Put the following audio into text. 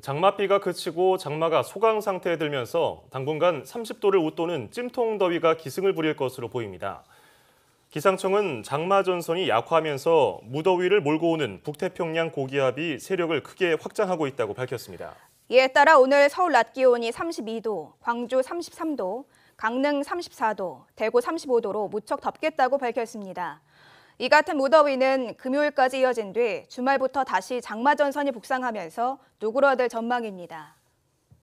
장맛비가 그치고 장마가 소강 상태에 들면서 당분간 30도를 웃도는 찜통 더위가 기승을 부릴 것으로 보입니다. 기상청은 장마 전선이 약화하면서 무더위를 몰고 오는 북태평양 고기압이 세력을 크게 확장하고 있다고 밝혔습니다. 이에 따라 오늘 서울 낮 기온이 32도, 광주 33도, 강릉 34도, 대구 35도로 무척 덥겠다고 밝혔습니다. 이 같은 무더위는 금요일까지 이어진 뒤 주말부터 다시 장마 전선이 북상하면서 누그러들 전망입니다.